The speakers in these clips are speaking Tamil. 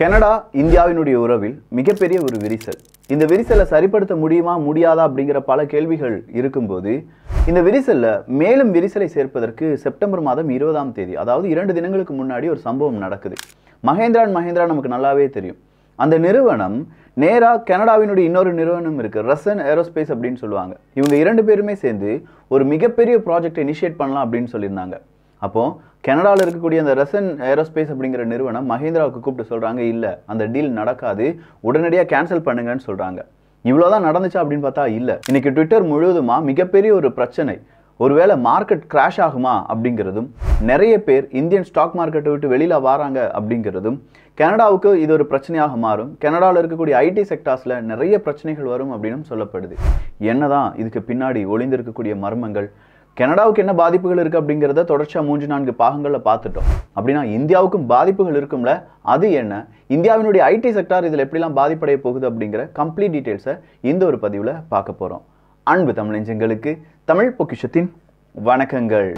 கனடா இந்தியாவினுடைய உறவில் மிகப்பெரிய ஒரு விரிசல் இந்த விரிசலை சரிப்படுத்த முடியுமா முடியாதா அப்படிங்கிற பல கேள்விகள் இருக்கும்போது இந்த விரிசலில் மேலும் விரிசலை சேர்ப்பதற்கு செப்டம்பர் மாதம் இருபதாம் தேதி அதாவது இரண்டு தினங்களுக்கு முன்னாடி ஒரு சம்பவம் நடக்குது அண்ட் மகேந்திரா நமக்கு நல்லாவே தெரியும் அந்த நிறுவனம் நேராக கனடாவினுடைய இன்னொரு நிறுவனம் இருக்குது ரசன் ஏரோஸ்பேஸ் அப்படின்னு சொல்லுவாங்க இவங்க இரண்டு பேருமே சேர்ந்து ஒரு மிகப்பெரிய ப்ராஜெக்டை இனிஷியேட் பண்ணலாம் அப்படின்னு சொல்லியிருந்தாங்க அப்போது கனடாவில் இருக்கக்கூடிய அந்த ரசன் ஏரோஸ்பேஸ் அப்படிங்கிற நிறுவனம் மஹேந்திராவுக்கு கூப்பிட்டு சொல்கிறாங்க இல்லை அந்த டீல் நடக்காது உடனடியாக கேன்சல் பண்ணுங்கன்னு சொல்கிறாங்க இவ்வளோதான் நடந்துச்சா அப்படின்னு பார்த்தா இல்லை இன்றைக்கி ட்விட்டர் முழுவதுமா மிகப்பெரிய ஒரு பிரச்சனை ஒருவேளை மார்க்கெட் கிராஷ் ஆகுமா அப்படிங்கிறதும் நிறைய பேர் இந்தியன் ஸ்டாக் மார்க்கெட்டை விட்டு வெளியில் வராங்க அப்படிங்கிறதும் கனடாவுக்கு இது ஒரு பிரச்சனையாக மாறும் கனடாவில் இருக்கக்கூடிய ஐடி செக்டார்ஸில் நிறைய பிரச்சனைகள் வரும் அப்படின்னு சொல்லப்படுது என்னதான் இதுக்கு பின்னாடி ஒளிந்திருக்கக்கூடிய மர்மங்கள் கனடாவுக்கு என்ன பாதிப்புகள் இருக்குது அப்படிங்கிறத தொடர்ச்சியாக மூன்று நான்கு பாகங்களில் பார்த்துட்டோம் அப்படின்னா இந்தியாவுக்கும் பாதிப்புகள் இருக்கும்ல அது என்ன இந்தியாவினுடைய ஐடி செக்டார் இதில் எப்படிலாம் பாதிப்படைய போகுது அப்படிங்கிற கம்ப்ளீட் டீட்டெயில்ஸை இந்த ஒரு பதிவில் பார்க்க போகிறோம் அன்பு தமிழஞ்சங்களுக்கு தமிழ் பொக்கிஷத்தின் வணக்கங்கள்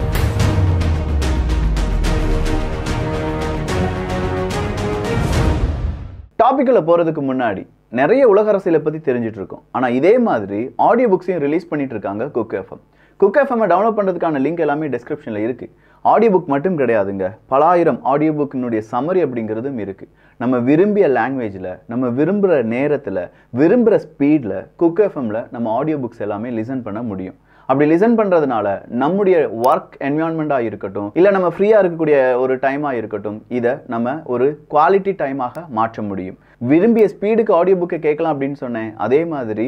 டாப்பிக்கில் போகிறதுக்கு முன்னாடி நிறைய உலக அரசியலை பற்றி தெரிஞ்சிட்ருக்கோம் ஆனால் இதே மாதிரி ஆடியோ புக்ஸையும் ரிலீஸ் பண்ணிகிட்டு இருக்காங்க குக் எஃப்எம் குக் எஃப்எம்ஐ டவுன்லோட் பண்ணுறதுக்கான லிங்க் எல்லாமே டிஸ்கிரிப்ஷனில் இருக்குது ஆடியோ புக் மட்டும் கிடையாதுங்க பலாயிரம் ஆடியோ புக்கினுடைய சமரி அப்படிங்கிறதும் இருக்குது நம்ம விரும்பிய லாங்குவேஜில் நம்ம விரும்புகிற நேரத்தில் விரும்புகிற ஸ்பீடில் குக் எஃப்எம்மில் நம்ம ஆடியோ புக்ஸ் எல்லாமே லிசன் பண்ண முடியும் அப்படி லிசன் பண்ணுறதுனால நம்முடைய ஒர்க் என்வியான்மெண்ட்டாக இருக்கட்டும் இல்லை நம்ம ஃப்ரீயாக இருக்கக்கூடிய ஒரு டைமாக இருக்கட்டும் இதை நம்ம ஒரு குவாலிட்டி டைமாக மாற்ற முடியும் விரும்பிய ஸ்பீடுக்கு ஆடியோ புக்கை கேட்கலாம் அப்படின்னு சொன்னேன் அதே மாதிரி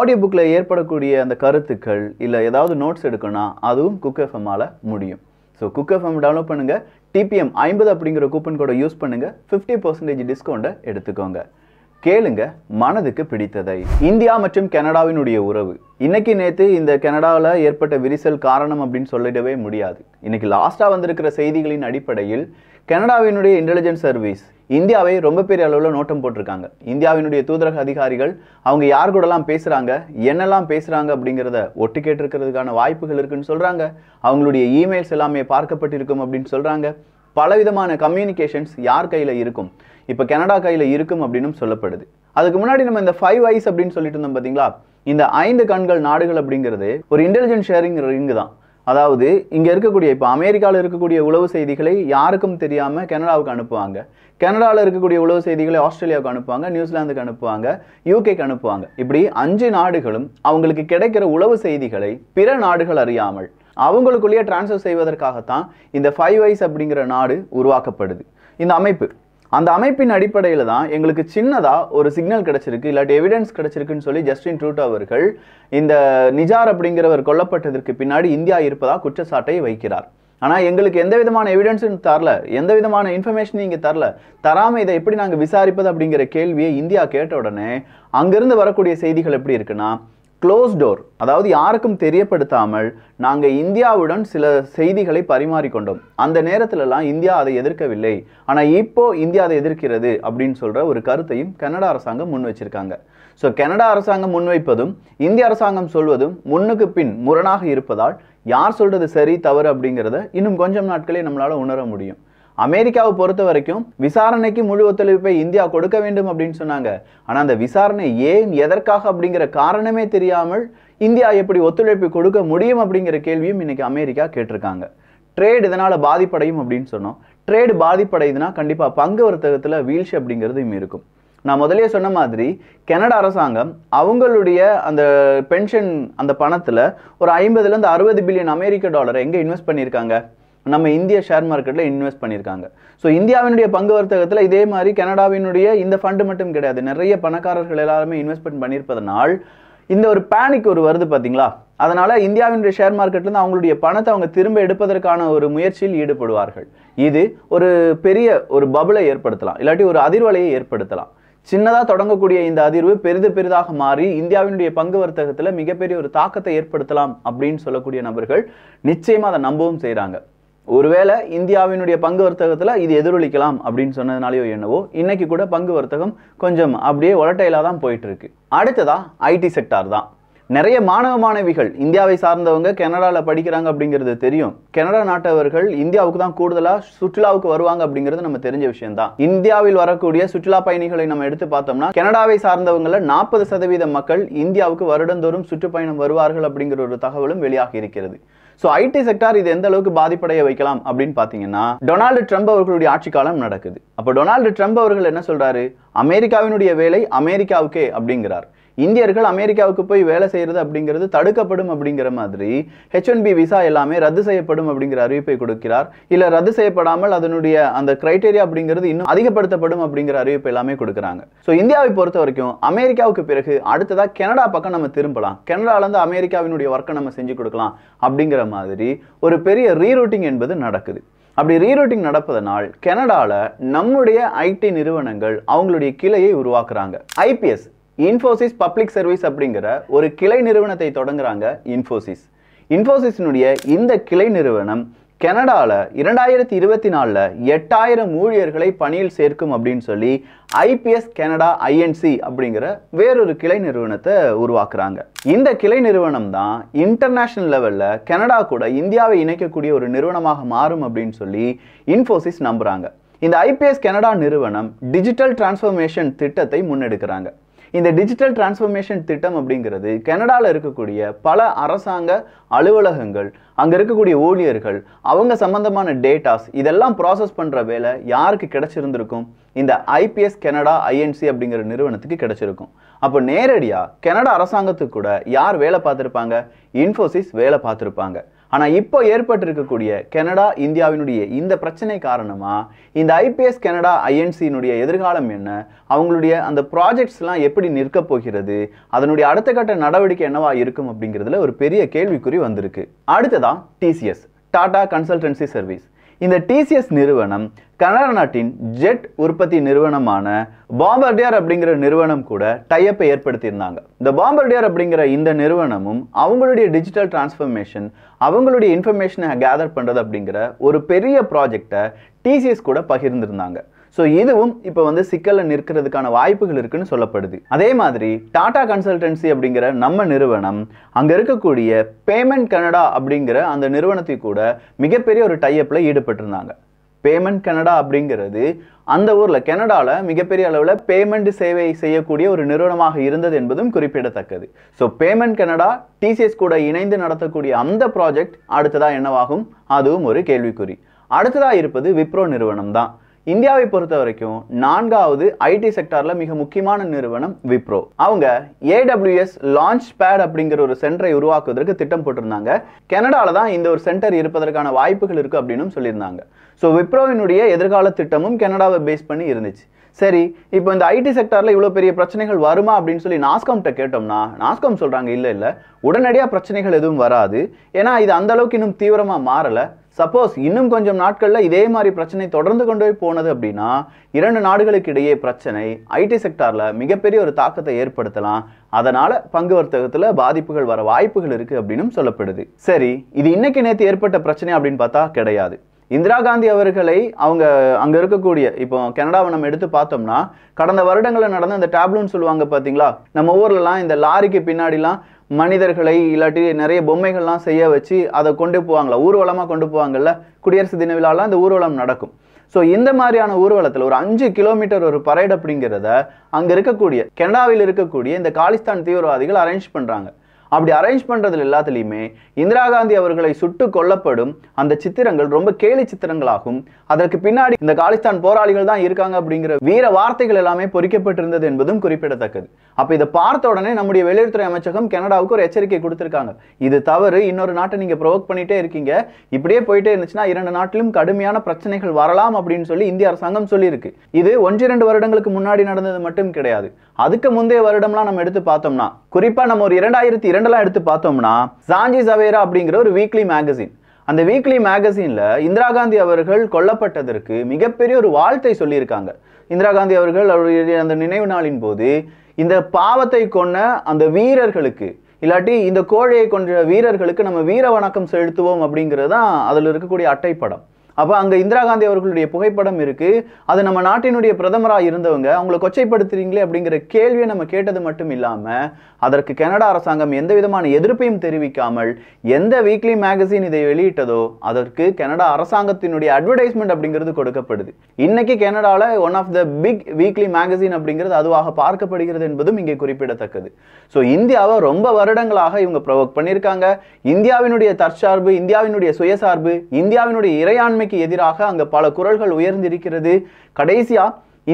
ஆடியோ புக்கில் ஏற்படக்கூடிய அந்த கருத்துக்கள் இல்லை ஏதாவது நோட்ஸ் எடுக்கணும்னா அதுவும் குக் எஃப்எம்மால் முடியும் ஸோ குக் எஃப்எம் டவுன்லோட் பண்ணுங்கள் டிபிஎம் ஐம்பது அப்படிங்கிற கூப்பன் கோடை யூஸ் பண்ணுங்கள் ஃபிஃப்டி பர்சன்டேஜ் டிஸ்கவுண்ட்டை எடுத்துக்கோங்க கேளுங்க மனதுக்கு பிடித்ததை இந்தியா மற்றும் கனடாவினுடைய உறவு இன்னைக்கு நேற்று இந்த கனடாவில் ஏற்பட்ட விரிசல் காரணம் அப்படின்னு சொல்லிடவே முடியாது இன்னைக்கு லாஸ்ட்டாக வந்திருக்கிற செய்திகளின் அடிப்படையில் கனடாவினுடைய இன்டெலிஜென்ஸ் சர்வீஸ் இந்தியாவை ரொம்ப பெரிய அளவில் நோட்டம் போட்டிருக்காங்க இந்தியாவினுடைய தூதரக அதிகாரிகள் அவங்க யார் கூடலாம் பேசுகிறாங்க என்னெல்லாம் பேசுகிறாங்க அப்படிங்கிறத ஒட்டு கேட்டிருக்கிறதுக்கான வாய்ப்புகள் இருக்குன்னு சொல்கிறாங்க அவங்களுடைய இமெயில்ஸ் எல்லாமே பார்க்கப்பட்டிருக்கும் அப்படின்னு சொல்கிறாங்க பலவிதமான கம்யூனிகேஷன்ஸ் யார் கையில் இருக்கும் இப்போ கனடா கையில் இருக்கும் அப்படின்னு சொல்லப்படுது அதுக்கு முன்னாடி நம்ம இந்த ஃபைவ் ஐஸ் அப்படின்னு சொல்லிட்டு இருந்தோம் பார்த்தீங்களா இந்த ஐந்து கண்கள் நாடுகள் அப்படிங்கிறது ஒரு இன்டெலிஜென்ட் ஷேரிங் ரிங்கு தான் அதாவது இங்கே இருக்கக்கூடிய இப்போ அமெரிக்காவில் இருக்கக்கூடிய உளவு செய்திகளை யாருக்கும் தெரியாமல் கனடாவுக்கு அனுப்புவாங்க கனடாவில் இருக்கக்கூடிய உளவு செய்திகளை ஆஸ்திரேலியாவுக்கு அனுப்புவாங்க நியூசிலாந்துக்கு அனுப்புவாங்க யூகேக்கு அனுப்புவாங்க இப்படி அஞ்சு நாடுகளும் அவங்களுக்கு கிடைக்கிற உளவு செய்திகளை பிற நாடுகள் அறியாமல் அவங்களுக்குள்ளேயே டிரான்ஸ்ஃபர் செய்வதற்காகத்தான் இந்த ஃபைவ் ஐஸ் அப்படிங்கிற நாடு உருவாக்கப்படுது இந்த அமைப்பு அந்த அமைப்பின் அடிப்படையில் தான் எங்களுக்கு சின்னதாக ஒரு சிக்னல் கிடச்சிருக்கு இல்லாட்டி எவிடன்ஸ் கிடச்சிருக்குன்னு சொல்லி ஜஸ்டின் ட்ரூட் அவர்கள் இந்த நிஜார் அப்படிங்கிறவர் கொல்லப்பட்டதற்கு பின்னாடி இந்தியா இருப்பதாக குற்றச்சாட்டை வைக்கிறார் ஆனால் எங்களுக்கு எந்த விதமான எவிடன்ஸும் தரல எந்த விதமான இன்ஃபர்மேஷன் இங்கே தரல தராமல் இதை எப்படி நாங்கள் விசாரிப்பது அப்படிங்கிற கேள்வியை இந்தியா கேட்ட உடனே அங்கேருந்து வரக்கூடிய செய்திகள் எப்படி இருக்குன்னா க்ளோஸ் டோர் அதாவது யாருக்கும் தெரியப்படுத்தாமல் நாங்கள் இந்தியாவுடன் சில செய்திகளை பரிமாறிக்கொண்டோம் அந்த நேரத்திலலாம் இந்தியா அதை எதிர்க்கவில்லை ஆனால் இப்போ இந்தியா அதை எதிர்க்கிறது அப்படின்னு சொல்கிற ஒரு கருத்தையும் கனடா அரசாங்கம் முன் வச்சிருக்காங்க ஸோ கனடா அரசாங்கம் முன்வைப்பதும் இந்திய அரசாங்கம் சொல்வதும் முன்னுக்கு பின் முரணாக இருப்பதால் யார் சொல்கிறது சரி தவறு அப்படிங்கிறத இன்னும் கொஞ்சம் நாட்களே நம்மளால் உணர முடியும் அமெரிக்காவை பொறுத்த வரைக்கும் விசாரணைக்கு முழு ஒத்துழைப்பை இந்தியா கொடுக்க வேண்டும் அப்படின்னு சொன்னாங்க ஆனால் அந்த விசாரணை ஏன் எதற்காக அப்படிங்கிற காரணமே தெரியாமல் இந்தியா எப்படி ஒத்துழைப்பு கொடுக்க முடியும் அப்படிங்கிற கேள்வியும் இன்னைக்கு அமெரிக்கா கேட்டிருக்காங்க ட்ரேட் இதனால் பாதிப்படையும் அப்படின்னு சொன்னோம் ட்ரேடு பாதிப்படையுதுன்னா கண்டிப்பாக பங்கு வர்த்தகத்தில் வீழ்ச்சி அப்படிங்கிறதும் இருக்கும் நான் முதலே சொன்ன மாதிரி கனடா அரசாங்கம் அவங்களுடைய அந்த பென்ஷன் அந்த பணத்தில் ஒரு ஐம்பதுலேருந்து அறுபது பில்லியன் அமெரிக்க டாலரை எங்கே இன்வெஸ்ட் பண்ணியிருக்காங்க நம்ம இந்திய ஷேர் மார்க்கெட்டில் இன்வெஸ்ட் பண்ணியிருக்காங்க ஸோ இந்தியாவினுடைய பங்கு வர்த்தகத்தில் இதே மாதிரி கனடாவினுடைய இந்த ஃபண்டு மட்டும் கிடையாது நிறைய பணக்காரர்கள் எல்லாருமே இன்வெஸ்ட்மெண்ட் பண்ணியிருப்பதனால் இந்த ஒரு பேனிக் ஒரு வருது பார்த்தீங்களா அதனால் இந்தியாவினுடைய ஷேர் மார்க்கெட்லேருந்து அவங்களுடைய பணத்தை அவங்க திரும்ப எடுப்பதற்கான ஒரு முயற்சியில் ஈடுபடுவார்கள் இது ஒரு பெரிய ஒரு பபுளை ஏற்படுத்தலாம் இல்லாட்டி ஒரு அதிர்வலையை ஏற்படுத்தலாம் சின்னதாக தொடங்கக்கூடிய இந்த அதிர்வு பெரிது பெரிதாக மாறி இந்தியாவினுடைய பங்கு வர்த்தகத்தில் மிகப்பெரிய ஒரு தாக்கத்தை ஏற்படுத்தலாம் அப்படின்னு சொல்லக்கூடிய நபர்கள் நிச்சயமாக அதை நம்பவும் செய்கிறாங்க ஒருவேளை இந்தியாவினுடைய பங்கு வர்த்தகத்தில் இது எதிரொலிக்கலாம் அப்படின்னு சொன்னதுனாலையோ என்னவோ இன்னைக்கு கூட பங்கு வர்த்தகம் கொஞ்சம் அப்படியே ஒலட்டையிலாக தான் போயிட்டு இருக்கு அடுத்ததா ஐடி செக்டார் தான் நிறைய மாணவ மாணவிகள் இந்தியாவை சார்ந்தவங்க கனடாவில் படிக்கிறாங்க அப்படிங்கிறது தெரியும் கனடா நாட்டவர்கள் இந்தியாவுக்கு தான் கூடுதலாக சுற்றுலாவுக்கு வருவாங்க அப்படிங்கிறது நம்ம தெரிஞ்ச விஷயம் தான் இந்தியாவில் வரக்கூடிய சுற்றுலா பயணிகளை நம்ம எடுத்து பார்த்தோம்னா கனடாவை சார்ந்தவங்களில் நாற்பது சதவீத மக்கள் இந்தியாவுக்கு வருடந்தோறும் சுற்றுப்பயணம் வருவார்கள் அப்படிங்கிற ஒரு தகவலும் வெளியாகி இருக்கிறது ஸோ ஐடி செக்டார் இது எந்த அளவுக்கு பாதிப்படைய வைக்கலாம் அப்படின்னு பார்த்தீங்கன்னா டொனால்டு ட்ரம்ப் அவர்களுடைய ஆட்சி காலம் நடக்குது அப்போ டொனால்டு ட்ரம்ப் அவர்கள் என்ன சொல்கிறாரு அமெரிக்காவினுடைய வேலை அமெரிக்காவுக்கே அப்படிங்கிறார் இந்தியர்கள் அமெரிக்காவுக்கு போய் வேலை செய்கிறது அப்படிங்கிறது தடுக்கப்படும் அப்படிங்கிற மாதிரி ஹெச் ஒன் பி விசா எல்லாமே ரத்து செய்யப்படும் அப்படிங்கிற அறிவிப்பை கொடுக்கிறார் இல்லை ரத்து செய்யப்படாமல் அதனுடைய அந்த கிரைட்டேரியா அப்படிங்கிறது இன்னும் அதிகப்படுத்தப்படும் அப்படிங்கிற அறிவிப்பு எல்லாமே கொடுக்குறாங்க ஸோ இந்தியாவை பொறுத்த வரைக்கும் அமெரிக்காவுக்கு பிறகு அடுத்ததாக கனடா பக்கம் நம்ம திரும்பலாம் கனடாலேருந்து அமெரிக்காவினுடைய ஒர்க்கை நம்ம செஞ்சு கொடுக்கலாம் அப்படிங்கிற மாதிரி ஒரு பெரிய ரீரூட்டிங் என்பது நடக்குது அப்படி ரீரூட்டிங் நடப்பதனால் கனடாவில் நம்முடைய ஐடி நிறுவனங்கள் அவங்களுடைய கிளையை உருவாக்குறாங்க ஐபிஎஸ் இன்ஃபோசிஸ் பப்ளிக் சர்வீஸ் அப்படிங்கிற ஒரு கிளை நிறுவனத்தை தொடங்குறாங்க இன்ஃபோசிஸ் இன்ஃபோசிஸினுடைய இந்த கிளை நிறுவனம் கனடாவில் இரண்டாயிரத்தி இருபத்தி நாலில் எட்டாயிரம் ஊழியர்களை பணியில் சேர்க்கும் அப்படின்னு சொல்லி ஐபிஎஸ் கனடா ஐஎன்சி அப்படிங்கிற வேறொரு கிளை நிறுவனத்தை உருவாக்குறாங்க இந்த கிளை நிறுவனம் தான் இன்டர்நேஷ்னல் லெவலில் கனடா கூட இந்தியாவை இணைக்கக்கூடிய ஒரு நிறுவனமாக மாறும் அப்படின்னு சொல்லி இன்ஃபோசிஸ் நம்புகிறாங்க இந்த ஐபிஎஸ் கனடா நிறுவனம் டிஜிட்டல் டிரான்ஸ்ஃபர்மேஷன் திட்டத்தை முன்னெடுக்கிறாங்க இந்த டிஜிட்டல் டிரான்ஸ்ஃபர்மேஷன் திட்டம் அப்படிங்கிறது கனடாவில் இருக்கக்கூடிய பல அரசாங்க அலுவலகங்கள் அங்கே இருக்கக்கூடிய ஊழியர்கள் அவங்க சம்பந்தமான டேட்டாஸ் இதெல்லாம் ப்ராசஸ் பண்ணுற வேலை யாருக்கு கிடச்சிருந்துருக்கும் இந்த ஐபிஎஸ் கனடா ஐஎன்சி அப்படிங்கிற நிறுவனத்துக்கு கிடச்சிருக்கும் அப்போ நேரடியாக கனடா அரசாங்கத்துக்கு கூட யார் வேலை பார்த்துருப்பாங்க இன்ஃபோசிஸ் வேலை பார்த்துருப்பாங்க ஆனால் இப்போ ஏற்பட்டிருக்கக்கூடிய கனடா இந்தியாவினுடைய இந்த பிரச்சனை காரணமாக இந்த ஐபிஎஸ் கனடா ஐஎன்சியினுடைய எதிர்காலம் என்ன அவங்களுடைய அந்த ப்ராஜெக்ட்ஸ்லாம் எப்படி நிற்க போகிறது அதனுடைய அடுத்த கட்ட நடவடிக்கை என்னவா இருக்கும் அப்படிங்கிறதுல ஒரு பெரிய கேள்விக்குறி வந்திருக்கு அடுத்ததான் டிசிஎஸ் டாடா கன்சல்டன்சி சர்வீஸ் இந்த டிசிஎஸ் நிறுவனம் கனடா நாட்டின் ஜெட் உற்பத்தி நிறுவனமான பாம்பர்டியர் அப்படிங்கிற நிறுவனம் கூட டைப்பை ஏற்படுத்தியிருந்தாங்க இந்த பாம்பர்டியர் அப்படிங்கிற இந்த நிறுவனமும் அவங்களுடைய டிஜிட்டல் டிரான்ஸ்ஃபர்மேஷன் அவங்களுடைய இன்ஃபர்மேஷனை கேதர் பண்ணுறது அப்படிங்கிற ஒரு பெரிய ப்ராஜெக்டை டிசிஎஸ் கூட பகிர்ந்திருந்தாங்க ஸோ இதுவும் இப்போ வந்து சிக்கலில் நிற்கிறதுக்கான வாய்ப்புகள் இருக்குன்னு சொல்லப்படுது அதே மாதிரி டாடா கன்சல்டன்சி அப்படிங்கிற நம்ம நிறுவனம் அங்கே இருக்கக்கூடிய பேமெண்ட் கனடா அப்படிங்கிற அந்த நிறுவனத்தை கூட மிகப்பெரிய ஒரு டைப்பில் ஈடுபட்டிருந்தாங்க பேமெண்ட் கனடா அப்படிங்கிறது அந்த ஊரில் கனடாவில் மிகப்பெரிய அளவில் பேமெண்ட் சேவை செய்யக்கூடிய ஒரு நிறுவனமாக இருந்தது என்பதும் குறிப்பிடத்தக்கது ஸோ பேமெண்ட் கனடா டிசிஎஸ் கூட இணைந்து நடத்தக்கூடிய அந்த ப்ராஜெக்ட் அடுத்ததாக என்னவாகும் அதுவும் ஒரு கேள்விக்குறி அடுத்ததாக இருப்பது விப்ரோ நிறுவனம் தான் இந்தியாவை பொறுத்த வரைக்கும் நான்காவது ஐடி செக்டாரில் மிக முக்கியமான நிறுவனம் விப்ரோ அவங்க ஏடபிள்யூஎஸ் லான்ச் பேட் அப்படிங்கிற ஒரு சென்டரை உருவாக்குவதற்கு திட்டம் போட்டிருந்தாங்க கனடாவில் தான் இந்த ஒரு சென்டர் இருப்பதற்கான வாய்ப்புகள் இருக்குது அப்படின்னு சொல்லியிருந்தாங்க ஸோ விப்ரோவினுடைய எதிர்கால திட்டமும் கனடாவை பேஸ் பண்ணி இருந்துச்சு சரி இப்போ இந்த ஐடி செக்டாரில் இவ்வளோ பெரிய பிரச்சனைகள் வருமா அப்படின்னு சொல்லி நாஸ்காம்கிட்ட கேட்டோம்னா நாஸ்காம் சொல்கிறாங்க இல்லை இல்லை உடனடியாக பிரச்சனைகள் எதுவும் வராது ஏன்னா இது அந்தளவுக்கு இன்னும் தீவிரமாக மாறலை சப்போஸ் இன்னும் கொஞ்சம் நாட்களில் இதே மாதிரி பிரச்சனை தொடர்ந்து கொண்டு போய் போனது அப்படின்னா இரண்டு நாடுகளுக்கு இடையே பிரச்சனை ஐடி செக்டாரில் மிகப்பெரிய ஒரு தாக்கத்தை ஏற்படுத்தலாம் அதனால் பங்கு வர்த்தகத்தில் பாதிப்புகள் வர வாய்ப்புகள் இருக்குது அப்படின்னு சொல்லப்படுது சரி இது இன்னைக்கு நேற்று ஏற்பட்ட பிரச்சனை அப்படின்னு பார்த்தா கிடையாது இந்திரா காந்தி அவர்களை அவங்க அங்கே இருக்கக்கூடிய இப்போ கனடாவை நம்ம எடுத்து பார்த்தோம்னா கடந்த வருடங்களில் நடந்த அந்த டேப்லூன்னு சொல்லுவாங்க பார்த்தீங்களா நம்ம ஊர்லலாம் இந்த லாரிக்கு பின்னாடிலாம் மனிதர்களை இல்லாட்டி நிறைய பொம்மைகள்லாம் செய்ய வச்சு அதை கொண்டு போவாங்களா ஊர்வலமாக கொண்டு போவாங்கல்ல குடியரசு தின விழாலாம் அந்த ஊர்வலம் நடக்கும் ஸோ இந்த மாதிரியான ஊர்வலத்தில் ஒரு அஞ்சு கிலோமீட்டர் ஒரு பரேட் அப்படிங்கிறத அங்கே இருக்கக்கூடிய கனடாவில் இருக்கக்கூடிய இந்த காலிஸ்தான் தீவிரவாதிகள் அரேஞ்ச் பண்ணுறாங்க அப்படி அரேஞ்ச் பண்ணுறதுல எல்லாத்துலேயுமே இந்திரா காந்தி அவர்களை சுட்டு கொல்லப்படும் அந்த சித்திரங்கள் ரொம்ப கேலி சித்திரங்களாகும் அதற்கு பின்னாடி இந்த காலிஸ்தான் போராளிகள் தான் இருக்காங்க அப்படிங்கிற வீர வார்த்தைகள் எல்லாமே பொறிக்கப்பட்டிருந்தது என்பதும் குறிப்பிடத்தக்கது அப்போ இதை பார்த்த உடனே நம்முடைய வெளியுறவுத்துறை அமைச்சகம் கனடாவுக்கு ஒரு எச்சரிக்கை கொடுத்துருக்காங்க இது தவறு இன்னொரு நாட்டை நீங்கள் ப்ரொவோக் பண்ணிட்டே இருக்கீங்க இப்படியே போயிட்டே இருந்துச்சுன்னா இரண்டு நாட்டிலும் கடுமையான பிரச்சனைகள் வரலாம் அப்படின்னு சொல்லி இந்திய அரசாங்கம் சொல்லியிருக்கு இது ஒன்றிரண்டு வருடங்களுக்கு முன்னாடி நடந்தது மட்டும் கிடையாது அதுக்கு முந்தைய வருடம்லாம் நம்ம எடுத்து பார்த்தோம்னா குறிப்பாக நம்ம ஒரு இரண்டாயிரத்தி இரண்டு ஜெனரலாக எடுத்து பார்த்தோம்னா சாஞ்சி சவேரா அப்படிங்கிற ஒரு வீக்லி மேகசின் அந்த வீக்லி மேகசினில் இந்திரா காந்தி அவர்கள் கொல்லப்பட்டதற்கு மிகப்பெரிய ஒரு வாழ்த்தை சொல்லியிருக்காங்க இந்திரா காந்தி அவர்கள் அவருடைய அந்த நினைவு நாளின் போது இந்த பாவத்தை கொண்ட அந்த வீரர்களுக்கு இல்லாட்டி இந்த கோழையை கொன்ற வீரர்களுக்கு நம்ம வீர வணக்கம் செலுத்துவோம் அப்படிங்கிறது தான் அதில் இருக்கக்கூடிய அட்டைப்படம் அப்போ அங்கே இந்திரா காந்தி அவர்களுடைய புகைப்படம் இருக்கு அது நம்ம நாட்டினுடைய பிரதமராக இருந்தவங்க அவங்களை கொச்சைப்படுத்துறீங்களே அப்படிங்கிற கேள்வியை நம்ம கேட்டது மட்டும் இல்லாமல் அதற்கு கனடா அரசாங்கம் எந்த விதமான எதிர்ப்பையும் தெரிவிக்காமல் எந்த வீக்லி மேகசின் இதை வெளியிட்டதோ அதற்கு கனடா அரசாங்கத்தினுடைய அட்வர்டைஸ்மெண்ட் அப்படிங்கிறது கொடுக்கப்படுது இன்னைக்கு கனடாவில் one of the big weekly magazine அப்படிங்கிறது அதுவாக பார்க்கப்படுகிறது என்பதும் இங்கே குறிப்பிடத்தக்கது ஸோ இந்தியாவை ரொம்ப வருடங்களாக இவங்க ப்ரொவோக் பண்ணியிருக்காங்க இந்தியாவினுடைய தற்சார்பு இந்தியாவினுடைய சுயசார்பு இந்தியாவினுடைய இறையாண்மை நிலைமைக்கு எதிராக அங்கே பல குரல்கள் உயர்ந்திருக்கிறது கடைசியா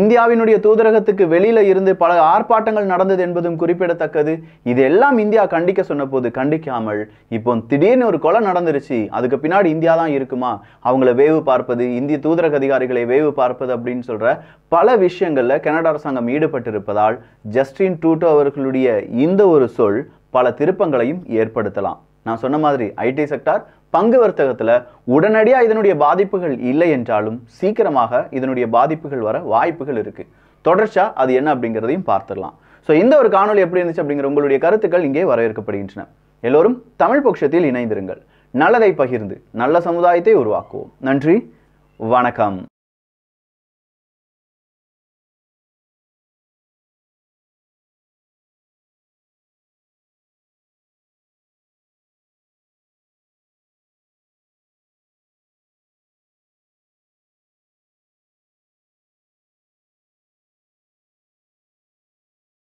இந்தியாவினுடைய தூதரகத்துக்கு வெளியில இருந்து பல ஆர்ப்பாட்டங்கள் நடந்தது என்பதும் குறிப்பிடத்தக்கது இதெல்லாம் இந்தியா கண்டிக்க சொன்ன போது கண்டிக்காமல் இப்போ திடீர்னு ஒரு கொலை நடந்துருச்சு அதுக்கு பின்னாடி இந்தியா தான் இருக்குமா அவங்கள வேவு பார்ப்பது இந்திய தூதரக அதிகாரிகளை வேவு பார்ப்பது அப்படின்னு சொல்ற பல விஷயங்கள்ல கனடா அரசாங்கம் ஈடுபட்டிருப்பதால் ஜஸ்டின் டூட்டோ அவர்களுடைய இந்த ஒரு சொல் பல திருப்பங்களையும் ஏற்படுத்தலாம் நான் சொன்ன மாதிரி ஐடி செக்டார் பங்கு வர்த்தகத்தில் உடனடியாக இதனுடைய பாதிப்புகள் இல்லை என்றாலும் சீக்கிரமாக இதனுடைய பாதிப்புகள் வர வாய்ப்புகள் இருக்குது தொடர்ச்சியாக அது என்ன அப்படிங்கிறதையும் பார்த்துடலாம் ஸோ இந்த ஒரு காணொலி எப்படி இருந்துச்சு அப்படிங்கிற உங்களுடைய கருத்துக்கள் இங்கே வரவேற்கப்படுகின்றன எல்லோரும் தமிழ் பட்சத்தில் இணைந்திருங்கள் நல்லதை பகிர்ந்து நல்ல சமுதாயத்தை உருவாக்குவோம் நன்றி வணக்கம்